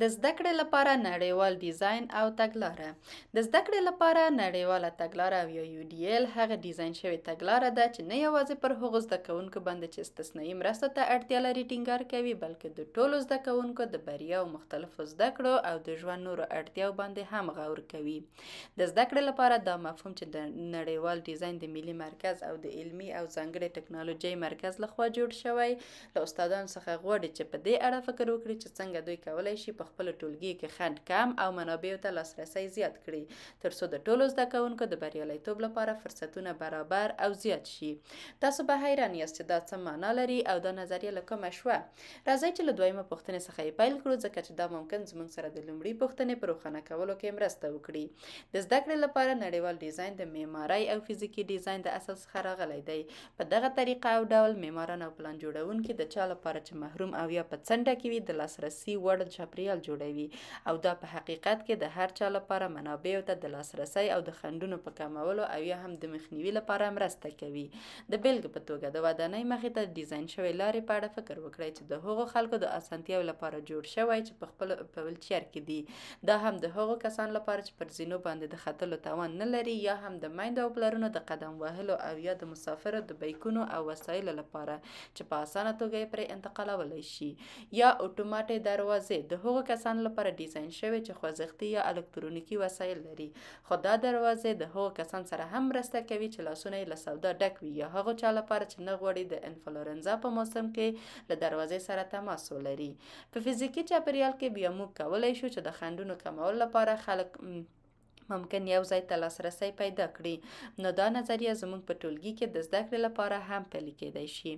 د زده کړې لپاره نړیوال ډیزاین او تګلاره د زده کړې لپاره نړیواله تګلاره او یا یو ډی ایل هغه ډیزاین شوی تګلاره ده چې نه یوازې پر هغو زده کوونکو باندې چې استثنایی مرسته ته اړتیا لري ټینګار کوي بلکې د ټولو زده کوونکو د بریا او مختلفو زده کړو او د ژوند نورو اړتیاو باندې هم غور کوي د زده کړې لپاره دا مفهوم چې د نړیوال ډیزاین د ملي مرکز او د علمي او ځانګړې ټکنالوژۍ مرکز لخوا جوړ شوی له استادانو څخه غواړي چې په دې اړه فکر وکړي چې څنګه دوی کولای شي په خپل ټولګي کې خند کم او منابعو ته لاسرسي زیات کړي ترڅو د ټولو زده کوونکو د بریالیتوب لپاره فرصتونه برابر او زیات شي تاسو به حیران یاست چې دا څه معنا لري او دا نظریه له کومه شوه راځئ چې له دویمه پوښتنې څخه یې پیل کړو ځکه چې دا ممکن زموږ سره د لومړۍ پوښتنې په روښانه کولو کې مرسته وکړي د زده کړې لپاره نړیوال ډیزاین د معمارۍ او فزیکي ډیزاین د اصل څخه راغلی دی په دغه طریقه او ډول معماران او پلان جوړونکي د چا لپاره چې محروم او یا په څنډه کې وي د لاسرسي وړ چاپېریال چاپیریال جوړوي او دا په حقیقت کې د هر چا لپاره منابعو ته د لاسرسي او د خندونو په کمولو او یا هم د مخنیوي لپاره مرسته کوي د بیلګې په توګه د ودانۍ مخې ته ډیزاین شوې لارې په اړه فکر وکړئ چې د هغو خلکو د اسانتیاو لپاره جوړ شوی چې په خپل په ویلچیر کې دي دا هم د هغو کسانو لپاره چې پر زینو باندې د ختلو توان نه لري یا هم د میندو او پلرونو د قدم وهلو او یا د مسافرو د بیکونو او وسایلو لپاره چې په اسانه توګه پرې انتقالولی شي یا اتوماتې دروازې د هغو هغو کسانو لپاره ډیزاین شوی چې خوځښتي یا الکترونیکی وسایل لري خو دا دروازې د هغو کسان سره هم مرسته کوي چې لاسونه یې له سودا ډک وي یا هغو چا لپاره چې نه غواړي د انفلورنزا په موسم کې له دروازې سره تماس ولري په فزیکي چاپیریال کې بیا موږ کولی شو چې د خنډونو کمول لپاره خلک ممکن یو ځای ته لاسرسی پیدا کړي نو دا نظریه زموږ په ټولګي کې د زده کړې لپاره هم پلي کېدای شي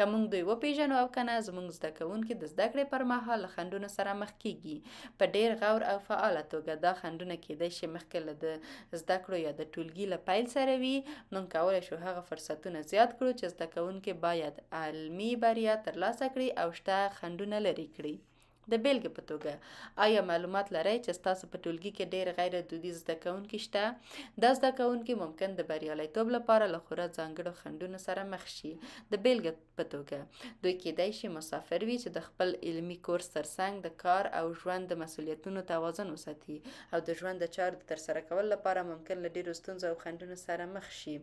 که موږ دوی وپیژنو او کنه زموږ زده کوونکي د زده کړې پر مهال له خنډونو سره مخ کیږي په ډیر غور او فعاله توګه دا خنډونه کېدای شي مخکې له د زده کړو یا د ټولګي له پیل سره وي موږ کولی شو هغه فرصتونه زیات کړو چې زده کوونکي باید علمي بریا ترلاسه کړي او شته خنډونه لرې کړي د بیلګې په توګه آیا معلومات لرئ چې ستاسو په ټولګي کې ډېر غیر دودیز زده کوونکي شته دا زده کوونکي ممکن د بریالیتوب لپاره له خورا ځانګړو خنډونو سره مخ شي د بیلګې په توګه دوی کېدای شي مسافر وي چې د خپل علمي کورس ترڅنګ د کار او ژوند د مسولیتونو توازن وساتي او د ژوند د چارو د ترسره کولو لپاره ممکن له ډېرو ستونزو او خنډونو سره مخ شي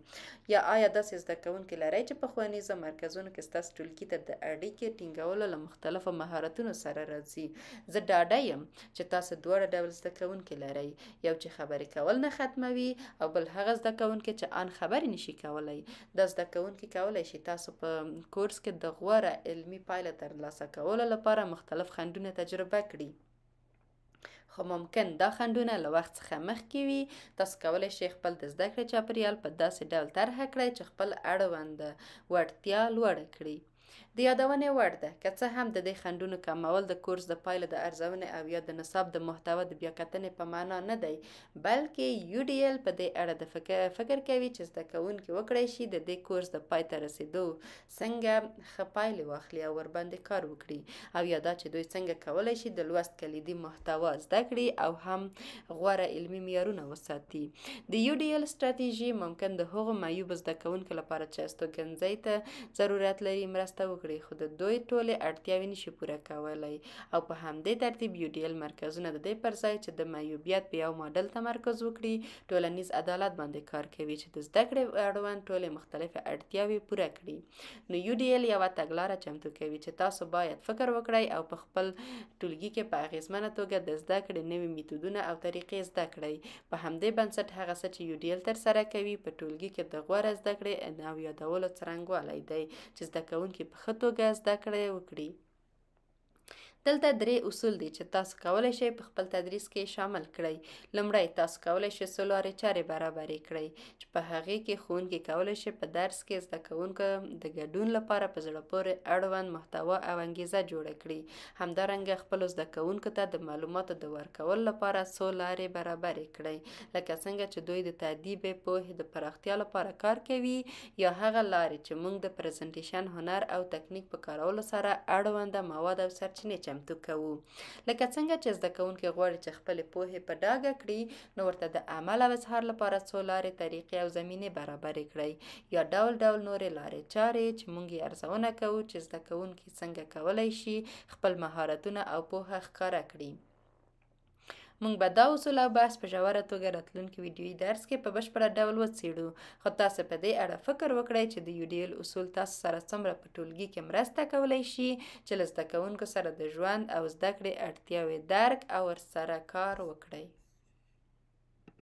یا آیا داسې زده کوونکي لرئ چې په ښوونیزو مرکزونو کې ستاسو ټولګي ته د اړیکې ټینګولو له مختلفو مهارتونو سره راځي فرانسوي زه ډاډه یم چې تاسو دواړه ډول زده کوونکي لرئ یو چې خبرې کول نه ختموي او بل هغه زده کوونکي چې ان خبرې نشي کولای د زده کوونکي کولای شي تاسو په کورس کې د غوره علمي پایله ترلاسه کولو لپاره مختلف خندونه تجربه کړئ خو ممکن دا خندونه له وخت څخه مخکې وي تاسو کولی شئ خپل د زده کړې چاپریال په داسې ډول طرحه کړئ چې خپل اړوند وړتیا لوړه کړئ د یادونې وړ ده که څه هم د دې خنډونو کمول د کورس د پایله د ارزونې او یا د نصاب د محتوا د بیاکتنې په معنا نه دی بلکې یو ډي ایل په دې اړه د فکر کوي چې زده کوونکي وکړی شي د دې کورس د پای ته رسېدو څنګه ښه پایلې واخلي او ورباندې کار وکړي او یا دا چې دوی څنګه کولی شي د لوست کلیدي محتوا زده کړي او هم غوره علمي معیارونه وساتي د یو ډي ایل ستراتیژي ممکن د هغو معیوب زده کوونکو لپاره چې استوګنځي ته ضرورت لري مرسته مرسته وکړي خو د دوی ټولې اړتیاوې نشي پوره کولای او په همدې ترتیب یو ډیل مرکزونه د دې پر ځای چې د معیوبیت په یو ماډل تمرکز وکړي ټولنیز عدالت باندې کار کوي چې د زده کړې اړوند ټولې مختلفې اړتیاوې پوره کړي نو یو ډیل یوه تګلاره چمتو کوي چې تاسو باید فکر وکړئ او په خپل ټولګي کې په اغیزمنه توګه د زده کړې نوې میتودونه او طریقې زده کړئ په همدې بنسټ هغه څه چې یو ډیل تر سره کوي په ټولګي کې د غوړه زده کړې او یادولو څرنګوالی دی چې زده کوونکي په ښه توګه زده کړه وکړي. دلته درې اصول دي چې تاسو کولای شئ په خپل تدریس کې شامل کړئ لومړی تاسو کولای شئ څو لارې چارې برابرې کړئ چې په هغې کې ښوونکي کولای شي په درس کې زده کوونکو د ګډون لپاره په زړه پورې اړوند محتوا او انګیزه جوړه کړي همدارنګه خپل زده کوونکو ته د معلوماتو د ورکول لپاره څو لارې برابرې کړئ لکه څنګه چې دوی د تادیب پوهې د پراختیا لپاره کار کوي یا هغه لارې چې موږ د پریزنټیشن هنر او تکنیک په کارولو سره اړونده مواد او سرچینې چمتو کوو لکه څنګه چې زده کوونکي غواړي چې خپل پوهې په ډاګه کړي نو ورته د عمل او اظهار لپاره څو لارې طریقې او زمینې برابرې کړئ یا ډول ډول نورې لارې چارې چې مونږ یې ارزونه کوو چې زده کوونکي څنګه کولای شي خپل مهارتونه او پوهه ښکاره کړي موږ به دا اصول او بحث په ژوره توګه راتلونکي ویډیویي درس کې په بشپړه ډول وڅېړو خو تاسو په دې اړه فکر وکړئ چې د یوډیل اصول تاسو سره څومره په ټولګي کې مرسته کولی شي چې له زده کوونکو سره د ژوند او زده کړې اړتیاوې درک او ورسره کار وکړئ